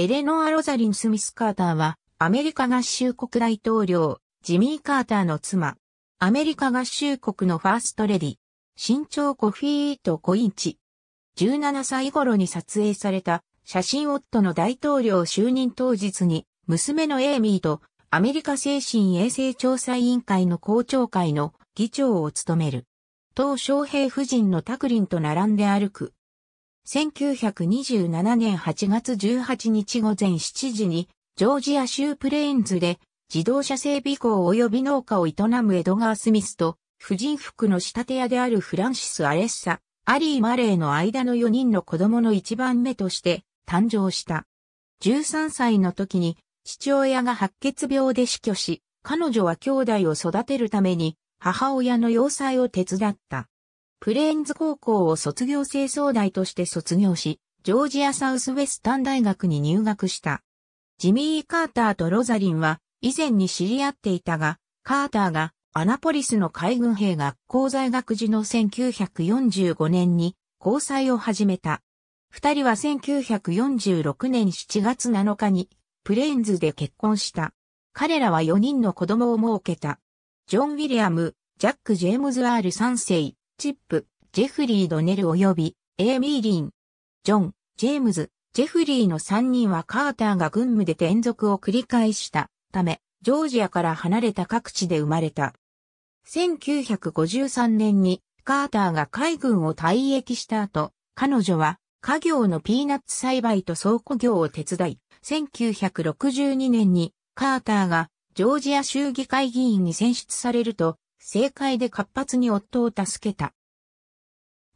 エレノア・ロザリン・スミス・カーターは、アメリカ合衆国大統領、ジミー・カーターの妻。アメリカ合衆国のファーストレディ。身長5フィート5インチ。17歳頃に撮影された写真夫の大統領就任当日に、娘のエイミーとアメリカ精神衛生調査委員会の公聴会の議長を務める。当昌平夫人のタクリンと並んで歩く1927年8月18日午前7時に、ジョージア州プレーンズで、自動車整備工及び農家を営むエドガー・スミスと、婦人服の仕立て屋であるフランシス・アレッサ、アリー・マレーの間の4人の子供の一番目として誕生した。13歳の時に父親が白血病で死去し、彼女は兄弟を育てるために母親の要塞を手伝った。プレーンズ高校を卒業生総大として卒業し、ジョージアサウスウェスタン大学に入学した。ジミー・カーターとロザリンは以前に知り合っていたが、カーターがアナポリスの海軍兵学校在学時の1945年に交際を始めた。二人は1946年7月7日にプレーンズで結婚した。彼らは4人の子供を設けた。ジョン・ウィリアム、ジャック・ジェームズ・アール3世、チップ、ジェフリー・ドネル及び、エーミー・リン、ジョン、ジェームズ、ジェフリーの3人はカーターが軍務で転属を繰り返したため、ジョージアから離れた各地で生まれた。1953年にカーターが海軍を退役した後、彼女は家業のピーナッツ栽培と倉庫業を手伝い、1962年にカーターがジョージア州議会議員に選出されると、政界で活発に夫を助けた。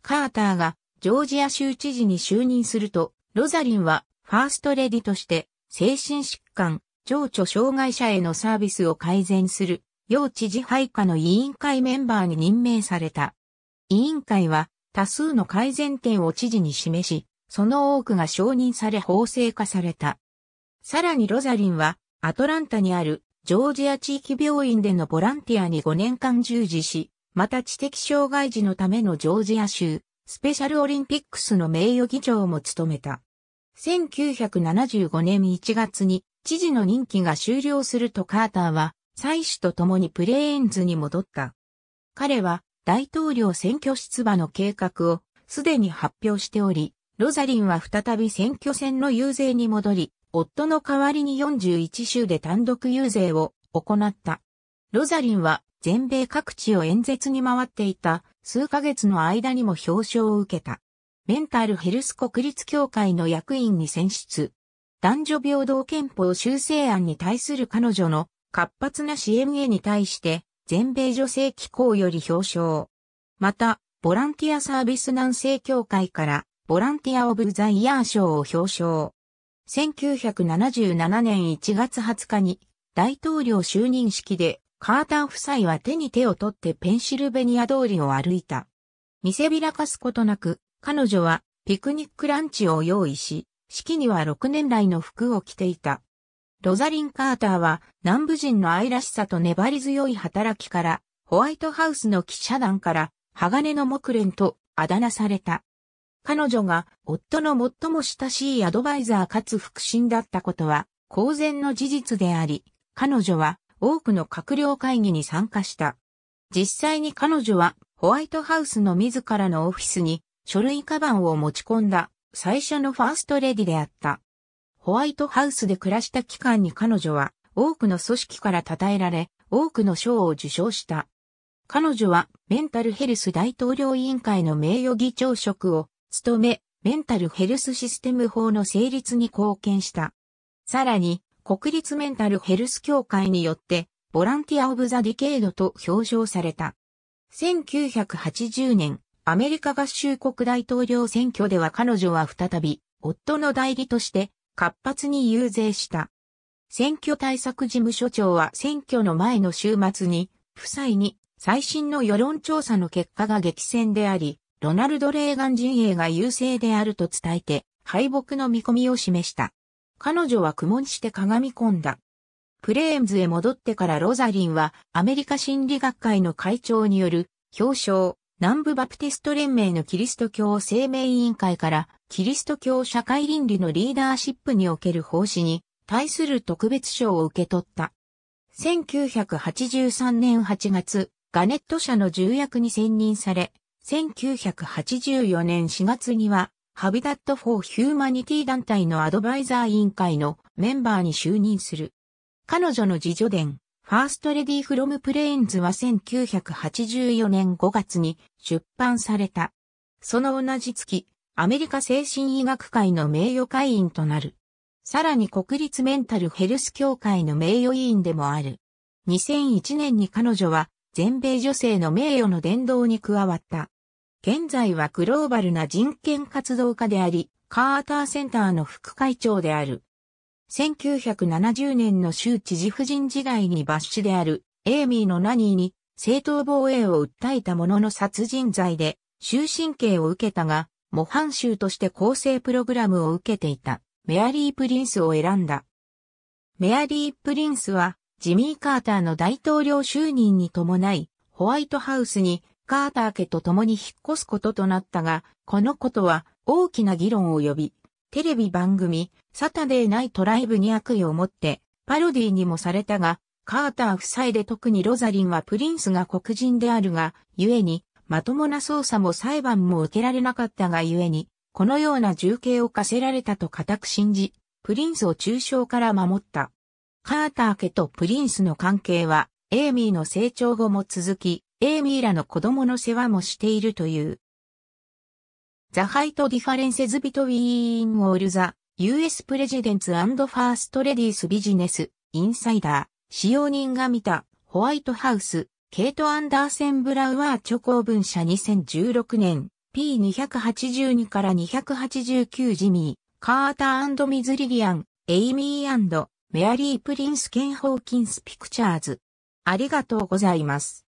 カーターがジョージア州知事に就任すると、ロザリンはファーストレディとして精神疾患、情緒障害者へのサービスを改善する、要知事配下の委員会メンバーに任命された。委員会は多数の改善点を知事に示し、その多くが承認され法制化された。さらにロザリンはアトランタにあるジョージア地域病院でのボランティアに5年間従事し、また知的障害児のためのジョージア州、スペシャルオリンピックスの名誉議長も務めた。1975年1月に知事の任期が終了するとカーターは、妻子と共にプレーンズに戻った。彼は大統領選挙出馬の計画をすでに発表しており、ロザリンは再び選挙戦の遊説に戻り、夫の代わりに41州で単独遊説を行った。ロザリンは全米各地を演説に回っていた数ヶ月の間にも表彰を受けた。メンタルヘルス国立協会の役員に選出。男女平等憲法修正案に対する彼女の活発な支援へに対して全米女性機構より表彰。また、ボランティアサービス南西協会からボランティア・オブ・ザ・イヤー賞を表彰。1977年1月20日に大統領就任式でカーター夫妻は手に手を取ってペンシルベニア通りを歩いた。見せびらかすことなく彼女はピクニックランチを用意し、式には6年来の服を着ていた。ロザリン・カーターは南部人の愛らしさと粘り強い働きからホワイトハウスの記者団から鋼の木蓮とあだ名された。彼女が夫の最も親しいアドバイザーかつ腹心だったことは公然の事実であり、彼女は多くの閣僚会議に参加した。実際に彼女はホワイトハウスの自らのオフィスに書類カバンを持ち込んだ最初のファーストレディであった。ホワイトハウスで暮らした期間に彼女は多くの組織から称えられ、多くの賞を受賞した。彼女はメンタルヘルス大統領委員会の名誉議長職を務め、メンタルヘルスシステム法の成立に貢献した。さらに、国立メンタルヘルス協会によって、ボランティア・オブ・ザ・ディケードと表彰された。1980年、アメリカ合衆国大統領選挙では彼女は再び、夫の代理として活発に遊説した。選挙対策事務所長は選挙の前の週末に、夫妻に最新の世論調査の結果が激戦であり、ロナルド・レーガン陣営が優勢であると伝えて、敗北の見込みを示した。彼女は苦悶して鏡込んだ。プレーンズへ戻ってからロザリンはアメリカ心理学会の会長による表彰南部バプテスト連盟のキリスト教生命委員会からキリスト教社会倫理のリーダーシップにおける奉仕に対する特別賞を受け取った。1983年8月、ガネット社の重役に選任され、1984年4月には、ハビダット・フォー・ヒューマニティ団体のアドバイザー委員会のメンバーに就任する。彼女の自助伝、ファーストレディ・フロム・プレーンズは1984年5月に出版された。その同じ月、アメリカ精神医学会の名誉会員となる。さらに国立メンタルヘルス協会の名誉委員でもある。2001年に彼女は全米女性の名誉の殿堂に加わった。現在はグローバルな人権活動家であり、カーターセンターの副会長である。1970年の州知事夫人時代に抜死であるエイミーのナニーに正当防衛を訴えたものの殺人罪で終身刑を受けたが、模範囚として構成プログラムを受けていたメアリー・プリンスを選んだ。メアリー・プリンスはジミー・カーターの大統領就任に伴い、ホワイトハウスにカーター家と共に引っ越すこととなったが、このことは大きな議論を呼び、テレビ番組、サタデーナイトライブに悪意を持って、パロディにもされたが、カーター夫妻で特にロザリンはプリンスが黒人であるが、故に、まともな捜査も裁判も受けられなかったが故に、このような重刑を課せられたと固く信じ、プリンスを中傷から守った。カーター家とプリンスの関係は、エイミーの成長後も続き、エイミーらの子供の世話もしているという。The Height Differences Between All the US Presidents and First Ladies Business Insider 使用人が見たホワイトハウスケイト・アンダーセン・ブラウアー著公文社2016年 P282 から289ジミー、カーターミズリリアン、エイミーメアリー・プリンス・ケン・ホーキンス・ピクチャーズ。ありがとうございます。